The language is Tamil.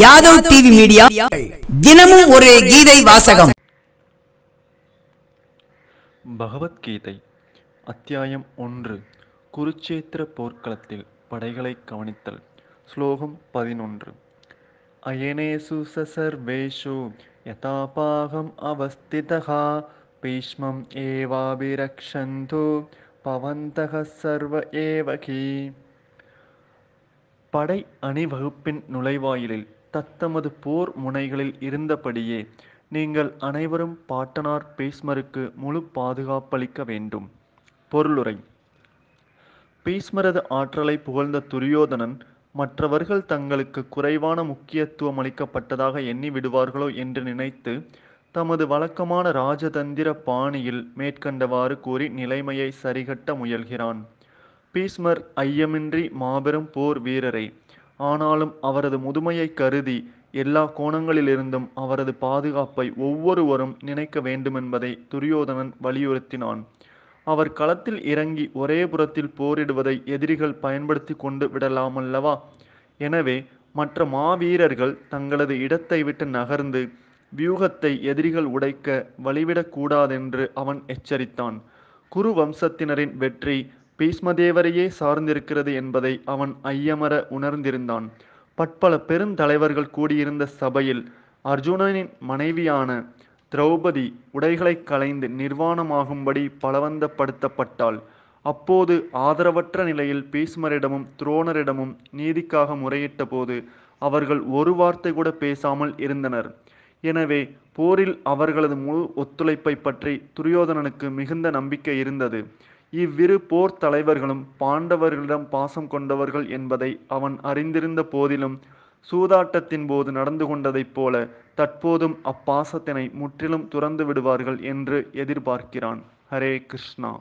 யாதவ் டிவி மீடியா தினமும் ஒரு கீதை வாசகம் பகவத்கீதை அத்தியாயம் ஒன்று குருச்சேத்திர போர்க்களத்தில் படைகளை கவனித்தல் ஸ்லோகம் பதினொன்று அயனேசு சசர்வேஷு யதாபாகம் அவஸ்திதா பீஷ்மம் ஏவாபிரக்ஷந்து பவந்தக சர்வ ஏவகி படை அணிவகுப்பின் நுழைவாயிலில் தத்தமது போர் முனைகளில் இருந்தபடியே நீங்கள் அனைவரும் பாட்டனார் பேஸ்மருக்கு முழு பாதுகாப்பளிக்க வேண்டும் பொருளுரை பேஸ்மரது ஆற்றலை புகழ்ந்த துரியோதனன் மற்றவர்கள் தங்களுக்கு குறைவான முக்கியத்துவம் அளிக்கப்பட்டதாக எண்ணி விடுவார்களோ என்று நினைத்து தமது வழக்கமான ராஜதந்திர பாணியில் மேற்கண்டவாறு கூறி நிலைமையை சரிகட்ட முயல்கிறான் பீஷ்மர் ஐயமின்றி மாபெரும் போர் வீரரை ஆனாலும் அவரது முதுமையை கருதி எல்லா கோணங்களிலிருந்தும் அவரது பாதுகாப்பை ஒவ்வொருவரும் நினைக்க வேண்டுமென்பதை துரியோதனன் வலியுறுத்தினான் அவர் களத்தில் இறங்கி ஒரே புறத்தில் போரிடுவதை எதிரிகள் பயன்படுத்தி கொண்டு விடலாமல்லவா எனவே மற்ற மாவீரர்கள் தங்களது இடத்தை விட்டு நகர்ந்து வியூகத்தை எதிரிகள் உடைக்க வழிவிடக்கூடாதென்று அவன் எச்சரித்தான் குரு வம்சத்தினரின் வெற்றி பீஷ்மதேவரையே சார்ந்திருக்கிறது என்பதை அவன் ஐயமர உணர்ந்திருந்தான் பற்பல பெருந்தலைவர்கள் கூடியிருந்த சபையில் அர்ஜுனனின் மனைவியான திரௌபதி உடைகளை கலைந்து நிர்வாணமாகும்படி பலவந்தப்படுத்தப்பட்டாள் அப்போது ஆதரவற்ற நிலையில் பீஷ்மரிடமும் துரோணரிடமும் நீதிக்காக முறையிட்ட போது அவர்கள் ஒரு வார்த்தை கூட பேசாமல் இருந்தனர் எனவே போரில் அவர்களது முழு ஒத்துழைப்பை பற்றி துரியோதனனுக்கு மிகுந்த நம்பிக்கை இருந்தது இவ்விரு போர் தலைவர்களும் பாண்டவர்களிடம் பாசம் கொண்டவர்கள் என்பதை அவன் அறிந்திருந்த போதிலும் சூதாட்டத்தின் போது நடந்து கொண்டதைப் போல தற்போதும் அப்பாசத்தினை முற்றிலும் துறந்து விடுவார்கள் என்று எதிர்பார்க்கிறான் ஹரே கிருஷ்ணா